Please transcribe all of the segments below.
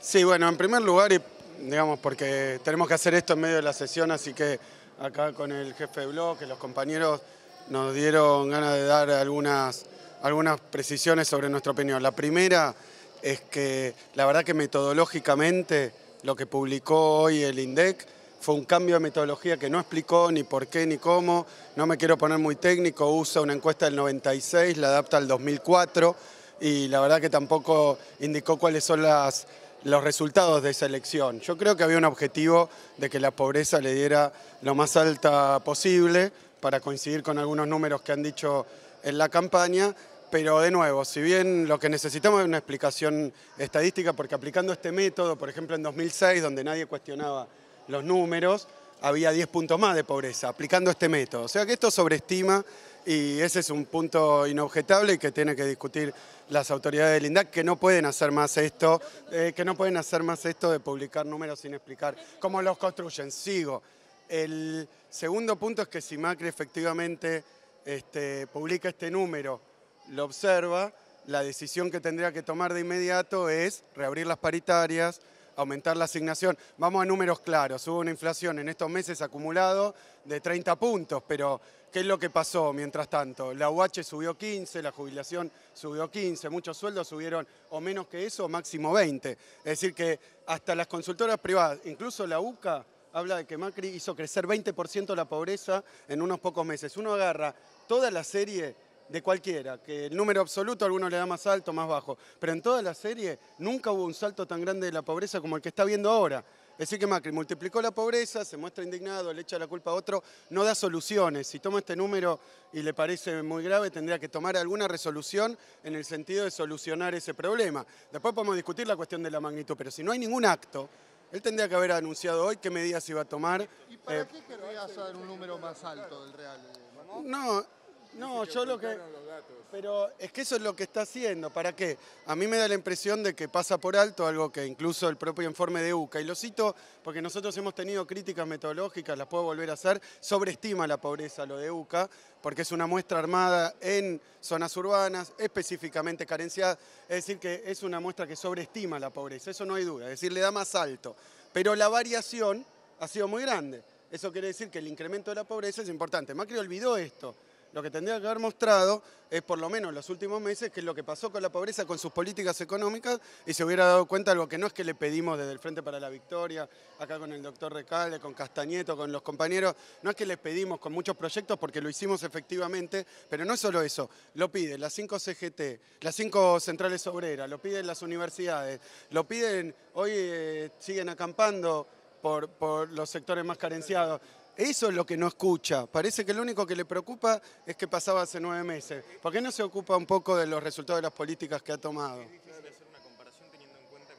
Sí, bueno, en primer lugar, digamos, porque tenemos que hacer esto en medio de la sesión, así que acá con el jefe de bloque, los compañeros nos dieron ganas de dar algunas, algunas precisiones sobre nuestra opinión. La primera es que la verdad que metodológicamente lo que publicó hoy el INDEC fue un cambio de metodología que no explicó ni por qué ni cómo, no me quiero poner muy técnico, usa una encuesta del 96, la adapta al 2004 y la verdad que tampoco indicó cuáles son las los resultados de esa elección. Yo creo que había un objetivo de que la pobreza le diera lo más alta posible para coincidir con algunos números que han dicho en la campaña, pero de nuevo, si bien lo que necesitamos es una explicación estadística, porque aplicando este método, por ejemplo en 2006, donde nadie cuestionaba los números, había 10 puntos más de pobreza, aplicando este método. O sea que esto sobreestima y ese es un punto inobjetable y que tiene que discutir las autoridades del INDAC que no pueden hacer más esto, eh, que no pueden hacer más esto de publicar números sin explicar cómo los construyen. Sigo. El segundo punto es que si Macri efectivamente este, publica este número, lo observa, la decisión que tendría que tomar de inmediato es reabrir las paritarias, aumentar la asignación. Vamos a números claros, hubo una inflación en estos meses acumulado de 30 puntos, pero ¿Qué es lo que pasó mientras tanto? La UH subió 15, la jubilación subió 15, muchos sueldos subieron o menos que eso, máximo 20. Es decir, que hasta las consultoras privadas, incluso la UCA, habla de que Macri hizo crecer 20% la pobreza en unos pocos meses. Uno agarra toda la serie de cualquiera, que el número absoluto a alguno le da más alto, más bajo, pero en toda la serie nunca hubo un salto tan grande de la pobreza como el que está viendo ahora. Es decir que Macri multiplicó la pobreza, se muestra indignado, le echa la culpa a otro, no da soluciones. Si toma este número y le parece muy grave, tendría que tomar alguna resolución en el sentido de solucionar ese problema. Después podemos discutir la cuestión de la magnitud, pero si no hay ningún acto, él tendría que haber anunciado hoy qué medidas iba a tomar. ¿Y para eh, qué querría saber un número más alto del Real? ¿no? no no, yo lo que... Pero es que eso es lo que está haciendo, ¿para qué? A mí me da la impresión de que pasa por alto algo que incluso el propio informe de UCA, y lo cito porque nosotros hemos tenido críticas metodológicas, las puedo volver a hacer, sobreestima la pobreza lo de UCA, porque es una muestra armada en zonas urbanas, específicamente carenciadas, es decir, que es una muestra que sobreestima la pobreza, eso no hay duda, es decir, le da más alto. Pero la variación ha sido muy grande, eso quiere decir que el incremento de la pobreza es importante. Macri olvidó esto lo que tendría que haber mostrado es, por lo menos en los últimos meses, que es lo que pasó con la pobreza, con sus políticas económicas, y se hubiera dado cuenta de algo que no es que le pedimos desde el Frente para la Victoria, acá con el doctor Recalde, con Castañeto, con los compañeros, no es que les pedimos con muchos proyectos porque lo hicimos efectivamente, pero no es solo eso, lo piden las cinco CGT, las cinco centrales obreras, lo piden las universidades, lo piden, hoy eh, siguen acampando por, los sectores más carenciados. Eso es lo que no escucha. Parece que lo único que le preocupa es que pasaba hace nueve meses. ¿Por qué no se ocupa un poco de los resultados de las políticas que ha tomado? hacer una comparación teniendo en cuenta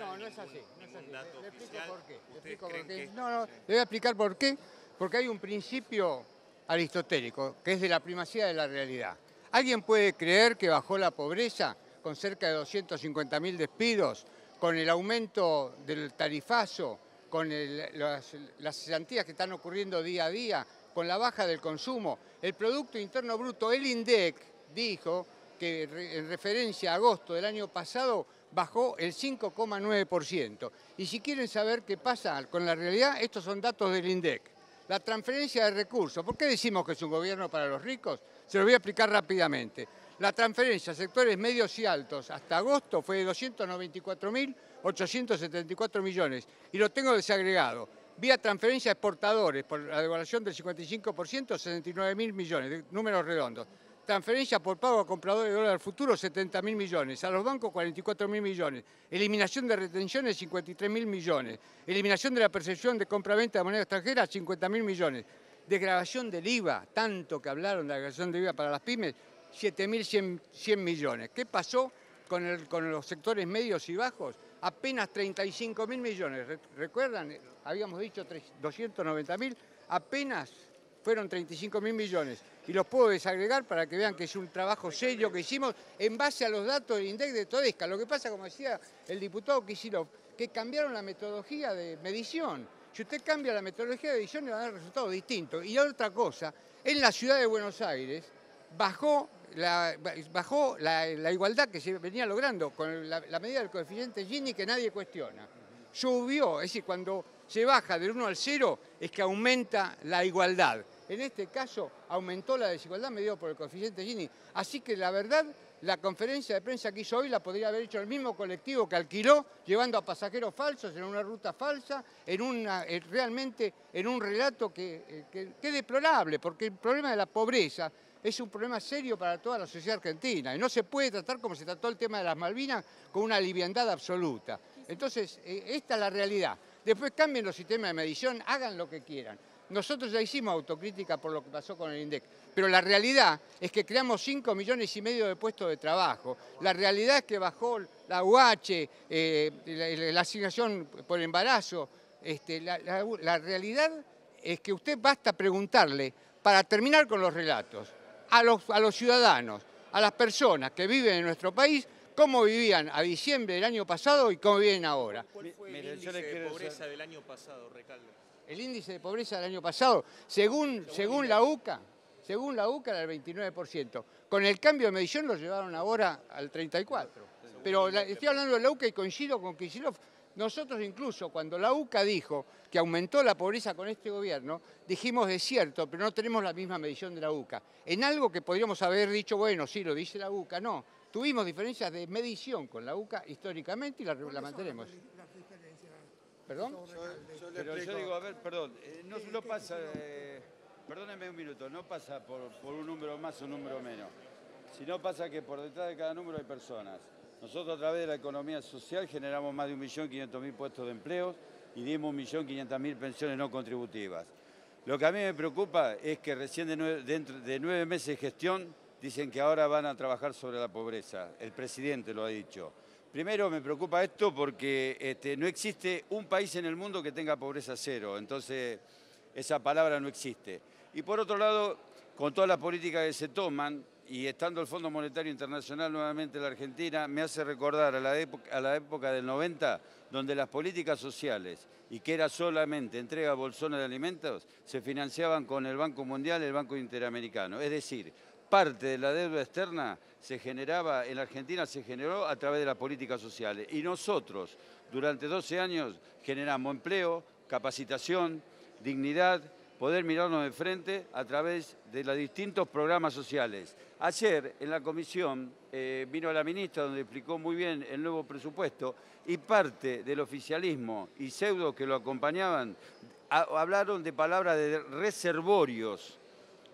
No, no es así. No es así. Le, le, explico por oficial. explico por qué. No, no, le voy a explicar por qué. Porque hay un principio aristotélico, que es de la primacía de la realidad. ¿Alguien puede creer que bajó la pobreza con cerca de 250.000 despidos, con el aumento del tarifazo, con las, las que están ocurriendo día a día, con la baja del consumo. El Producto Interno Bruto, el INDEC, dijo que en referencia a agosto del año pasado bajó el 5,9%. Y si quieren saber qué pasa con la realidad, estos son datos del INDEC. La transferencia de recursos, ¿por qué decimos que es un gobierno para los ricos? Se lo voy a explicar rápidamente. La transferencia a sectores medios y altos hasta agosto fue de 294.874 millones. Y lo tengo desagregado. Vía transferencia a exportadores por la devaluación del 55%, 69.000 millones, números redondos. Transferencia por pago a compradores de al futuro, 70.000 millones. A los bancos, 44.000 millones. Eliminación de retenciones, 53.000 millones. Eliminación de la percepción de compra-venta de moneda extranjera, 50.000 millones. Desgrabación del IVA, tanto que hablaron de la desgravación del IVA para las pymes, 7.100 millones. ¿Qué pasó con, los sectores medios y bajos? Apenas 35.000 millones. ¿Recuerdan? Habíamos dicho 290.000. Apenas fueron 35.000 millones. Y los puedo desagregar para que vean que es un trabajo serio que hicimos en base a los datos del INDEC de Todesca. Lo que pasa, como decía el diputado Kicillof, que cambiaron la metodología de medición. Si usted cambia la metodología de medición, le van a dar resultados distintos. Y otra cosa, en la ciudad de Buenos Aires, bajó la, la, igualdad que se venía logrando con la, medida del coeficiente Gini que nadie cuestiona. Subió, es decir, cuando se baja del 1 al 0 es que aumenta la igualdad. En este caso aumentó la desigualdad medida por el coeficiente Gini. Así que la verdad, la conferencia de prensa que hizo hoy la podría haber hecho el mismo colectivo que alquiló, llevando a pasajeros falsos en una ruta falsa, en una, realmente en un relato que, eh, que, deplorable, porque el problema de la pobreza es un problema serio para toda la sociedad argentina y no se puede tratar como se trató el tema de las Malvinas con una liviandad absoluta. Entonces, eh, esta es la realidad. Después cambien los sistemas de medición, hagan lo que quieran. Nosotros ya hicimos autocrítica por lo que pasó con el INDEC, pero la realidad es que creamos 5 millones y medio de puestos de trabajo. La realidad es que bajó la UH, la, asignación por embarazo. Este, la realidad es que usted basta preguntarle para terminar con los relatos a los, ciudadanos, a las personas que viven en nuestro país, cómo vivían a diciembre del año pasado y cómo viven ahora. ¿Cuál fue el índice de pobreza del año pasado, El índice de pobreza del año pasado, según, según, la UCA, según la UCA era el 29%. Con el cambio de medición lo llevaron ahora al 34%. Pero estoy hablando de la UCA y coincido con Kicillof, nosotros incluso cuando la UCA dijo que aumentó la pobreza con este gobierno, dijimos es cierto, pero no tenemos la misma medición de la UCA. En algo que podríamos haber dicho, bueno, sí, lo dice la UCA, no. Tuvimos diferencias de medición con la UCA históricamente y la, mantenemos. ¿Perdón? pero yo digo, a ver, perdón, eh, no, pasa, perdónenme un minuto, no pasa por, por un número más o un número menos, sino pasa que por detrás de cada número hay personas. Nosotros a través de la economía social generamos más de 1.500.000 puestos de empleo y dimos 1.500.000 pensiones no contributivas. Lo que a mí me preocupa es que recién de nueve, dentro de nueve meses de gestión dicen que ahora van a trabajar sobre la pobreza. El presidente lo ha dicho. Primero me preocupa esto porque este, no existe un país en el mundo que tenga pobreza cero, entonces esa palabra no existe. Y por otro lado, con todas las políticas que se toman, y estando el Fondo Monetario Internacional nuevamente en la Argentina, me hace recordar a la, época, a la época del 90, donde las políticas sociales, y que era solamente entrega bolsones de alimentos, se financiaban con el Banco Mundial y el Banco Interamericano. Es decir, parte de la deuda externa se generaba, en la Argentina se generó a través de las políticas sociales. Y nosotros, durante 12 años, generamos empleo, capacitación, dignidad, poder mirarnos de frente a través de los distintos programas sociales. Ayer en la comisión eh, vino la ministra donde explicó muy bien el nuevo presupuesto y parte del oficialismo y pseudo que lo acompañaban hablaron de palabras de reservorios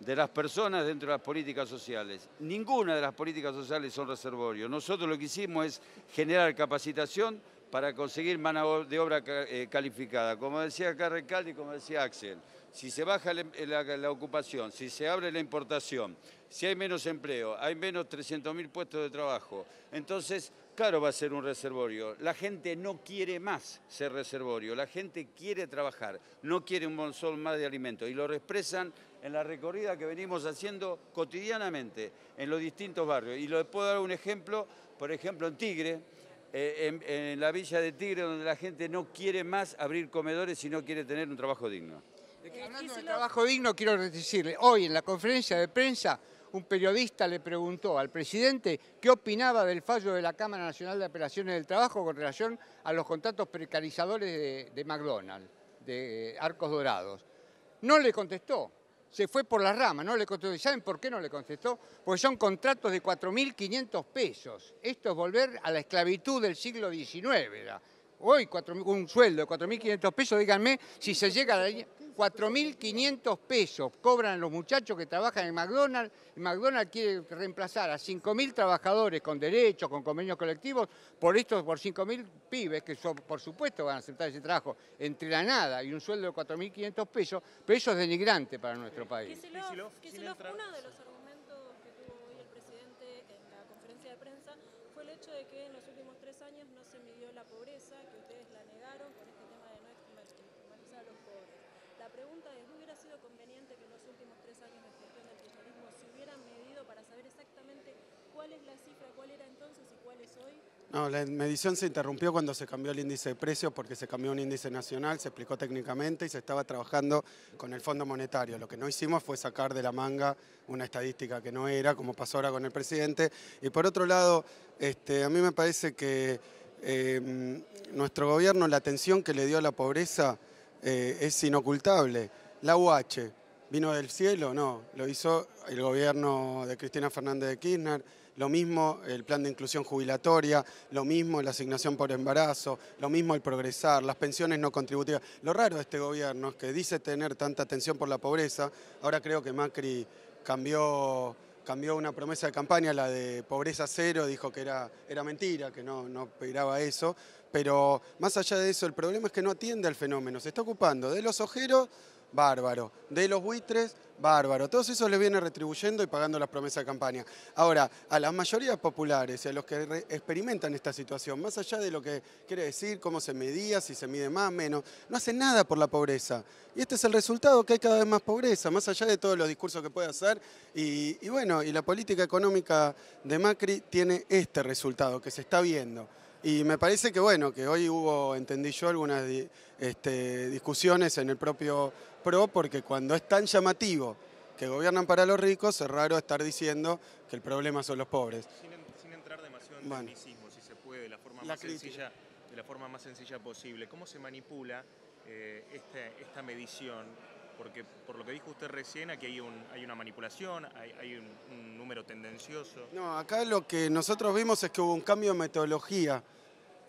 de las personas dentro de las políticas sociales. Ninguna de las políticas sociales son reservorios. Nosotros lo que hicimos es generar capacitación para conseguir mano de obra eh, calificada, como decía acá y como decía Axel si se baja la, ocupación, si se abre la importación, si hay menos empleo, hay menos 300.000 puestos de trabajo, entonces, claro, va a ser un reservorio. La gente no quiere más ser reservorio, la gente quiere trabajar, no quiere un monzón más de alimentos y lo expresan en la recorrida que venimos haciendo cotidianamente en los distintos barrios. Y les puedo dar un ejemplo, por ejemplo, en Tigre, eh, en, en, la villa de Tigre, donde la gente no quiere más abrir comedores y no quiere tener un trabajo digno. Eh, Hablando de trabajo digno, quiero decirle, hoy en la conferencia de prensa, un periodista le preguntó al presidente qué opinaba del fallo de la Cámara Nacional de Apelaciones del Trabajo con relación a los contratos precarizadores de, McDonald's, de Arcos Dorados. No le contestó, se fue por la rama, no le contestó. ¿Y saben por qué no le contestó? Porque son contratos de 4.500 pesos. Esto es volver a la esclavitud del siglo XIX. Hoy un sueldo de 4.500 pesos, díganme si se llega a la 4.500 pesos cobran los muchachos que trabajan en McDonald's. Y McDonald's quiere reemplazar a 5.000 trabajadores con derechos, con convenios colectivos, por estos, por 5.000 pibes que por supuesto van a aceptar ese trabajo entre la nada y un sueldo de 4.500 pesos, pero eso es denigrante para nuestro país. uno de los argumentos que tuvo hoy el presidente en la conferencia de prensa fue el hecho de que en los últimos tres años no se midió la pobreza, que ustedes la negaron este la pregunta es, ¿no hubiera sido conveniente que en los últimos tres años de gestión del kirchnerismo se hubieran medido para saber exactamente cuál es la cifra, cuál era entonces y cuál es hoy? No, la medición se interrumpió cuando se cambió el índice de precios porque se cambió un índice nacional, se explicó técnicamente y se estaba trabajando con el Fondo Monetario. Lo que no hicimos fue sacar de la manga una estadística que no era, como pasó ahora con el presidente. Y por otro lado, este, a mí me parece que em, nuestro gobierno, la atención que le dio a la pobreza, eh, es inocultable. La UH, ¿vino del cielo? No, lo hizo el gobierno de Cristina Fernández de Kirchner, lo mismo el plan de inclusión jubilatoria, lo mismo la asignación por embarazo, lo mismo el progresar, las pensiones no contributivas. Lo raro de este gobierno es que dice tener tanta atención por la pobreza, ahora creo que Macri cambió cambió una promesa de campaña, la de pobreza cero, dijo que era, era mentira, que no, no eso, pero más allá de eso, el problema es que no atiende al fenómeno, se está ocupando de los ojeros, bárbaro, de los buitres, Bárbaro, todos eso les viene retribuyendo y pagando las promesas de campaña. Ahora, a las mayorías populares, y a los que experimentan esta situación, más allá de lo que quiere decir, cómo se medía, si se mide más, menos, no hacen nada por la pobreza. Y este es el resultado, que hay cada vez más pobreza, más allá de todos los discursos que puede hacer. Y, y bueno, y la política económica de Macri tiene este resultado que se está viendo. Y me parece que bueno, que hoy hubo, entendí yo, algunas este, discusiones en el propio PRO, porque cuando es tan llamativo que gobiernan para los ricos, es raro estar diciendo que el problema son los pobres. Sin, entrar demasiado en bueno, si se puede, de la forma, más, sencilla, posible, ¿cómo se manipula eh, esta medición porque por lo que dijo usted recién, aquí hay, una manipulación, hay, un, número tendencioso. No, acá lo que nosotros vimos es que hubo un cambio de metodología,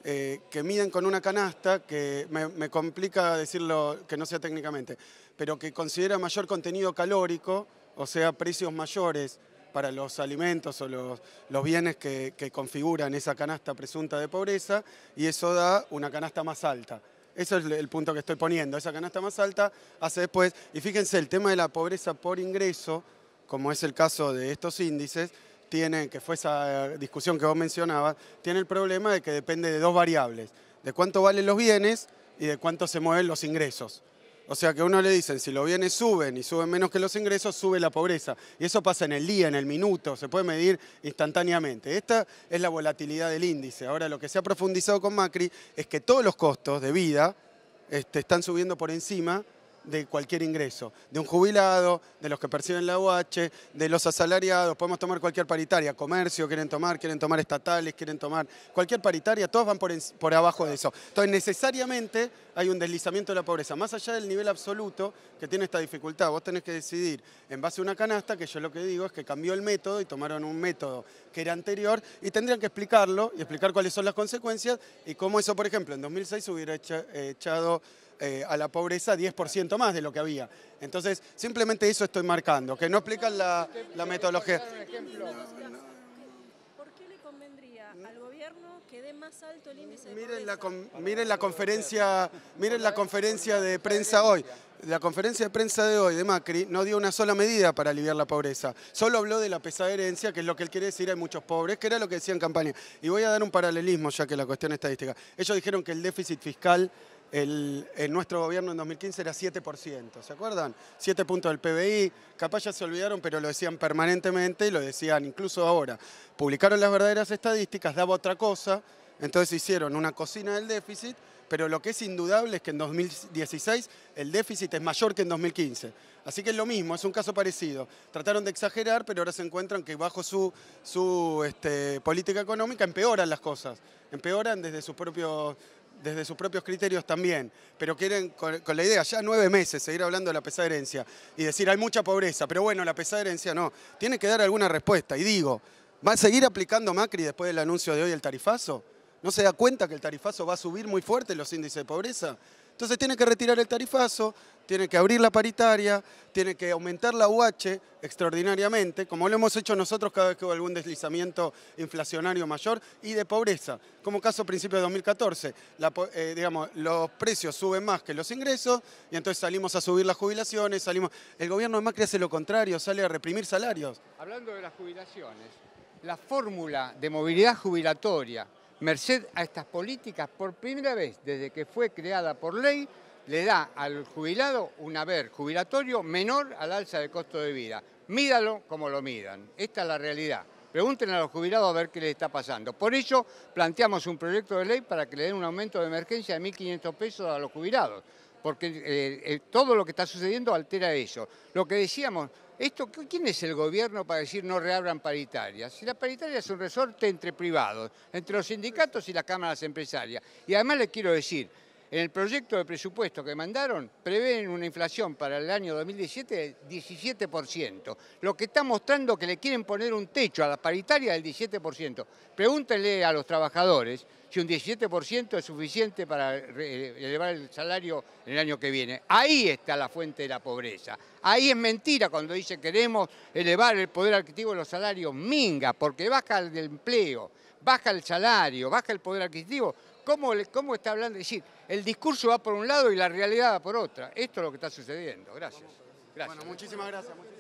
eh, que miden con una canasta, que me, complica decirlo que no sea técnicamente, pero que considera mayor contenido calórico, o sea, precios mayores para los alimentos o los, bienes que configuran esa canasta presunta de pobreza, y eso da una canasta más alta. Eso es el punto que estoy poniendo. Esa canasta más alta hace después. Y fíjense, el tema de la pobreza por ingreso, como es el caso de estos índices, que fue esa discusión que vos mencionabas, tiene el problema de que depende de dos variables, de cuánto valen los bienes y de cuánto se mueven los ingresos. O sea que a uno le dicen, si los bienes suben y suben menos que los ingresos, sube la pobreza. Y eso pasa en el día, en el minuto, se puede medir instantáneamente. Esta es la volatilidad del índice. Ahora lo que se ha profundizado con Macri es que todos los costos de vida este, están subiendo por encima de cualquier ingreso, de un jubilado, de los que perciben la UH, de los asalariados, podemos tomar cualquier paritaria, comercio quieren tomar, quieren tomar estatales, quieren tomar cualquier paritaria, todos van por, abajo de eso. Entonces necesariamente hay un deslizamiento de la pobreza, más allá del nivel absoluto que tiene esta dificultad, vos tenés que decidir en base a una canasta, que yo lo que digo es que cambió el método y tomaron un método que era anterior y tendrían que explicarlo y explicar cuáles son las consecuencias y cómo eso, por ejemplo, en 2006 hubiera eh, echado eh, a la pobreza 10% más de lo que había. Entonces, simplemente eso estoy marcando, que no explican la, metodología. ¿Por qué le convendría al gobierno que dé más alto el índice de miren la, miren la conferencia, miren la conferencia de prensa hoy. La conferencia de prensa de hoy de Macri no dio una sola medida para aliviar la pobreza. Solo habló de la pesaderencia, que es lo que él quiere decir, hay muchos pobres, que era lo que decía en campaña. Y voy a dar un paralelismo, ya que la cuestión estadística. Ellos dijeron que el déficit fiscal en nuestro gobierno en 2015 era 7%, ¿se acuerdan? 7 puntos del PBI, capaz ya se olvidaron, pero lo decían permanentemente y lo decían incluso ahora. Publicaron las verdaderas estadísticas, daba otra cosa, entonces hicieron una cocina del déficit, pero lo que es indudable es que en 2016 el déficit es mayor que en 2015. Así que es lo mismo, es un caso parecido. Trataron de exagerar, pero ahora se encuentran que bajo su, su este, política económica empeoran las cosas. Empeoran desde sus propios desde sus propios criterios también, pero quieren con, la idea ya nueve meses seguir hablando de la pesada herencia y decir hay mucha pobreza, pero bueno, la pesada herencia no, tiene que dar alguna respuesta. Y digo, ¿va a seguir aplicando Macri después del anuncio de hoy el tarifazo? ¿No se da cuenta que el tarifazo va a subir muy fuerte los índices de pobreza? Entonces tiene que retirar el tarifazo, tiene que abrir la paritaria, tiene que aumentar la UH extraordinariamente, como lo hemos hecho nosotros cada vez que hubo algún deslizamiento inflacionario mayor, y de pobreza, como caso principio de 2014. Eh, digamos, los precios suben más que los ingresos y entonces salimos a subir las jubilaciones, salimos... El gobierno de Macri hace lo contrario, sale a reprimir salarios. Hablando de las jubilaciones, la fórmula de movilidad jubilatoria merced a estas políticas, por primera vez desde que fue creada por ley, le da al jubilado un haber jubilatorio menor al alza del costo de vida. Mídalo como lo midan. Esta es la realidad. Pregunten a los jubilados a ver qué les está pasando. Por ello, planteamos un proyecto de ley para que le den un aumento de emergencia de 1.500 pesos a los jubilados, porque eh, eh, todo lo que está sucediendo altera eso. Lo que decíamos, esto, ¿Quién es el gobierno para decir no reabran paritarias? Si la paritaria es un resorte entre privados, entre los sindicatos y las cámaras empresarias. Y además les quiero decir, en el proyecto de presupuesto que mandaron prevén una inflación para el año 2017 del 17%, lo que está mostrando que le quieren poner un techo a la paritaria del 17%. Pregúntenle a los trabajadores si un 17% es suficiente para eh, elevar el salario en el año que viene. Ahí está la fuente de la pobreza. Ahí es mentira cuando dice queremos elevar el poder adquisitivo de los salarios. Minga, porque baja el empleo, baja el salario, baja el poder adquisitivo ¿Cómo, está hablando? Es decir, el discurso va por un lado y la realidad va por otra. Esto es lo que está sucediendo. Gracias. gracias. Bueno, muchísimas gracias.